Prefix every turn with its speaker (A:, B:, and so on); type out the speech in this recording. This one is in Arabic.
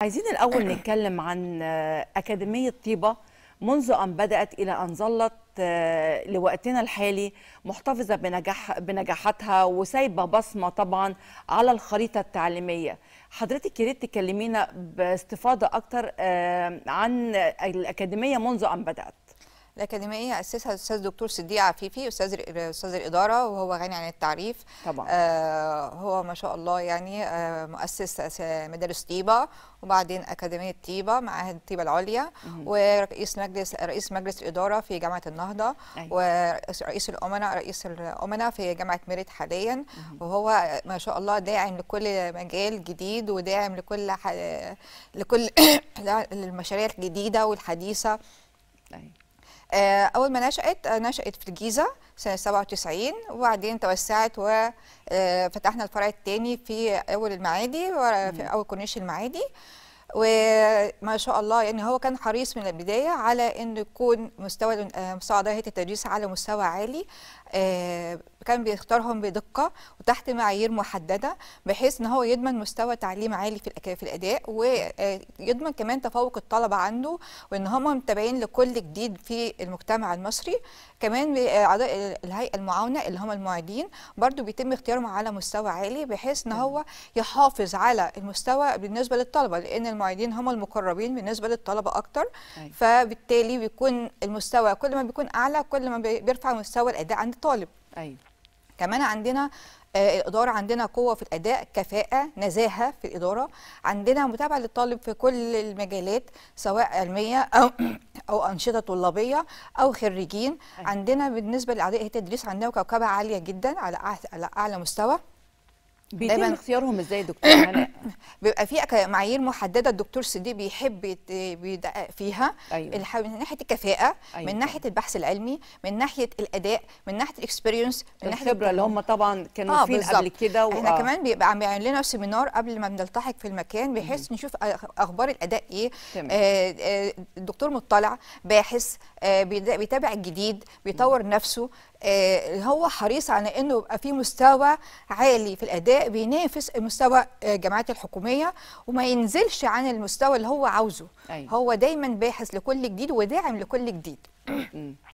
A: عايزين الأول أيوة. نتكلم عن آه، أكاديمية طيبة منذ أن بدأت إلى أن ظلت آه، لوقتنا الحالي محتفظة بنجاح بنجاحاتها وسايبة بصمة طبعا على الخريطة التعليمية حضرتك يا ريت تكلمينا باستفاضة أكتر عن الأكاديمية منذ أن بدأت الاكاديميه اسسها الاستاذ دكتور صديق عفيفي استاذ استاذ الاداره وهو غني عن التعريف طبعا آه هو ما شاء الله يعني آه مؤسس مدارس طيبه وبعدين اكاديميه طيبه معاهد طيبه العليا ورئيس مجلس رئيس مجلس الاداره في جامعه النهضه أيوة. ورئيس الامناء رئيس الامناء في جامعه ميريت حاليا وهو ما شاء الله داعم لكل مجال جديد وداعم لكل لكل المشاريع الجديده والحديثه أيوة. آه، أول ما نشأت آه، نشأت في الجيزة سنة 97 وبعدين توسعت وفتحنا آه، الفرع الثاني في أول المعادي في أول كورنيش المعادي وما شاء الله يعني هو كان حريص من البدايه على انه يكون مستوى مستوى التدريس على مستوى عالي كان بيختارهم بدقه وتحت معايير محدده بحيث ان هو يضمن مستوى تعليم عالي في الاداء ويضمن آه، كمان تفوق الطلبه عنده وان هم متابعين لكل جديد في المجتمع المصري كمان آه، اعضاء الهيئه المعاونه اللي هم المعيدين برضو بيتم اختيارهم على مستوى عالي بحيث ان هو يحافظ على المستوى بالنسبه للطلبه لان المعيدين هم المقربين بالنسبه للطلبه اكتر طيب. فبالتالي بيكون المستوى كل ما بيكون اعلى كل ما بيرفع مستوى الاداء عند الطالب ايوه كمان عندنا آه، الاداره عندنا قوه في الاداء كفاءه نزاهه في الاداره عندنا متابعه للطالب في كل المجالات سواء علميه او او انشطه طلابيه او خريجين أيوة. عندنا بالنسبه لأعضاء التدريس إيه عندنا كوكبه عاليه جدا على اعلى مستوى بيتم اختيارهم ازاي دكتور بيبقى في معايير محدده الدكتور سيدي بيحب بيدقق فيها أيوة. من ناحيه الكفاءه أيوة. من ناحيه البحث العلمي من ناحيه الاداء من ناحيه الاكسبيرينس من ناحيه الخبره اللي هم طبعا كانوا آه فين قبل كده و... احنا آه. كمان بيبقى يعمل لنا سيمينار قبل ما بنلتحق في المكان بحيث نشوف اخبار الاداء ايه تمام. آه الدكتور آه، مطلع باحث آه بيتابع الجديد بيطور نفسه آه، هو حريص على انه يبقى في مستوى عالي في الاداء بينافس المستوى الجامعات آه، الحكوميه وما ينزلش عن المستوى اللي هو عاوزه أيوة. هو دايما باحث لكل جديد وداعم لكل جديد